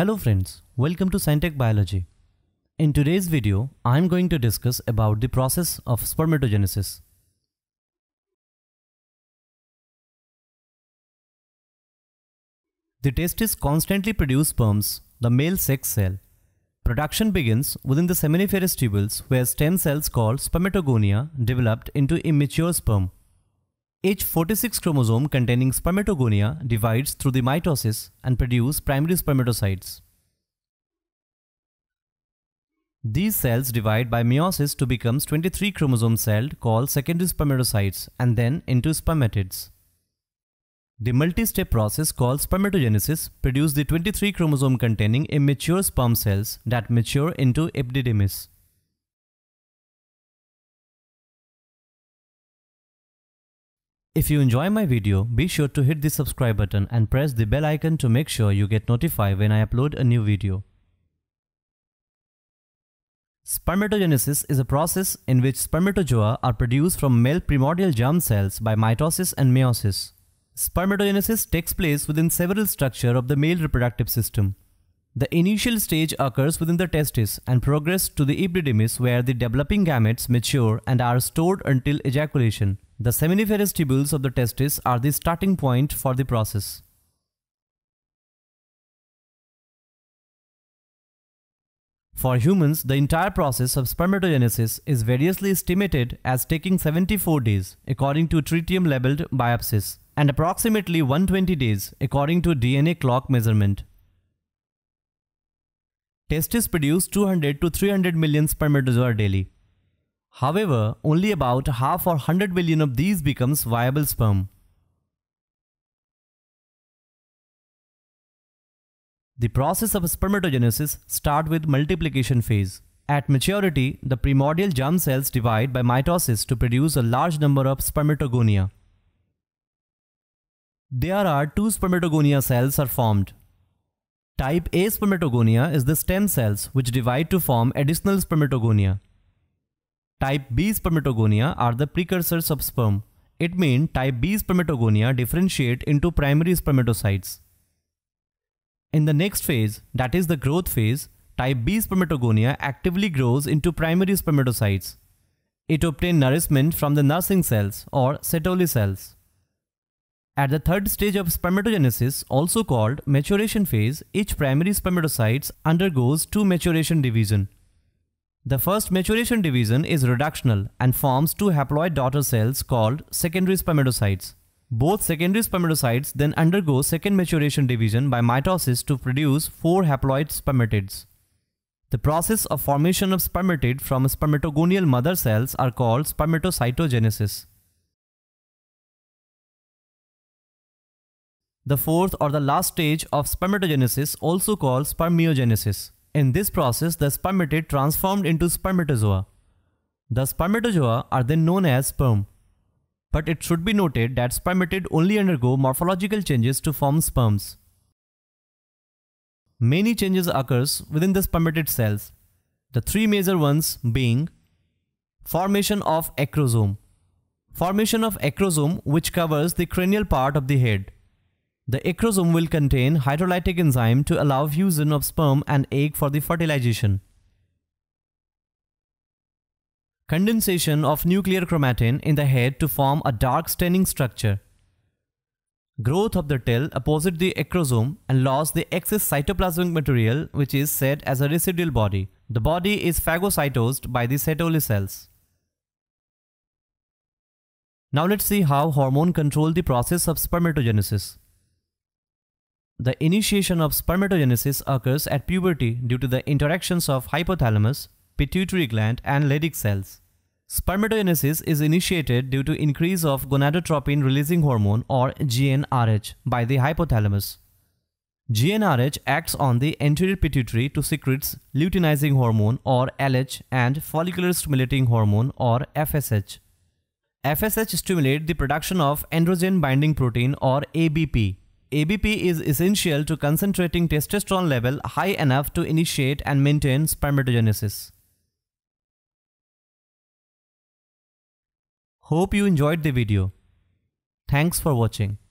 Hello friends, welcome to Scientech Biology. In today's video, I am going to discuss about the process of spermatogenesis. The testis constantly produce sperms, the male sex cell. Production begins within the seminiferous tubules where stem cells called spermatogonia developed into immature sperm. Each 46 chromosome containing spermatogonia divides through the mitosis and produce primary spermatocytes. These cells divide by meiosis to become 23 chromosome cell called secondary spermatocytes and then into spermatids. The multi-step process called spermatogenesis produces the 23 chromosome containing immature sperm cells that mature into epididymis. If you enjoy my video, be sure to hit the subscribe button and press the bell icon to make sure you get notified when I upload a new video. Spermatogenesis is a process in which spermatozoa are produced from male primordial germ cells by mitosis and meiosis. Spermatogenesis takes place within several structure of the male reproductive system. The initial stage occurs within the testis and progress to the epididymis where the developing gametes mature and are stored until ejaculation. The seminiferous tubules of the testis are the starting point for the process. For humans, the entire process of spermatogenesis is variously estimated as taking 74 days, according to tritium-labeled biopsies, and approximately 120 days, according to DNA clock measurement testes produce 200 to 300 million spermatozoa daily. However, only about half or 100 million of these becomes viable sperm. The process of spermatogenesis start with multiplication phase. At maturity, the primordial germ cells divide by mitosis to produce a large number of spermatogonia. There are two spermatogonia cells are formed, Type A spermatogonia is the stem cells which divide to form additional spermatogonia. Type B spermatogonia are the precursors of sperm. It means type B spermatogonia differentiate into primary spermatocytes. In the next phase, that is the growth phase, type B spermatogonia actively grows into primary spermatocytes. It obtains nourishment from the nursing cells or Sertoli cells. At the third stage of spermatogenesis, also called maturation phase, each primary spermatocyte undergoes two maturation division. The first maturation division is reductional and forms two haploid daughter cells called secondary spermatocytes. Both secondary spermatocytes then undergo second maturation division by mitosis to produce four haploid spermatids. The process of formation of spermatid from spermatogonial mother cells are called spermatocytogenesis. The fourth or the last stage of spermatogenesis, also called spermiogenesis. In this process, the spermatid transformed into spermatozoa. The spermatozoa are then known as sperm. But it should be noted that spermatid only undergo morphological changes to form sperms. Many changes occurs within the spermatid cells, the three major ones being formation of acrosome. Formation of acrosome which covers the cranial part of the head. The acrosome will contain hydrolytic enzyme to allow fusion of sperm and egg for the fertilization. Condensation of nuclear chromatin in the head to form a dark staining structure. Growth of the tail opposite the acrosome and loss the excess cytoplasmic material which is said as a residual body. The body is phagocytosed by the Sertoli cells. Now let's see how hormone control the process of spermatogenesis. The initiation of spermatogenesis occurs at puberty due to the interactions of hypothalamus, pituitary gland and Leydig cells. Spermatogenesis is initiated due to increase of gonadotropin releasing hormone or GnRH by the hypothalamus. GnRH acts on the anterior pituitary to secrete luteinizing hormone or LH and follicular stimulating hormone or FSH. FSH stimulates the production of androgen binding protein or ABP ABP is essential to concentrating testosterone level high enough to initiate and maintain spermatogenesis. Hope you enjoyed the video. Thanks for watching.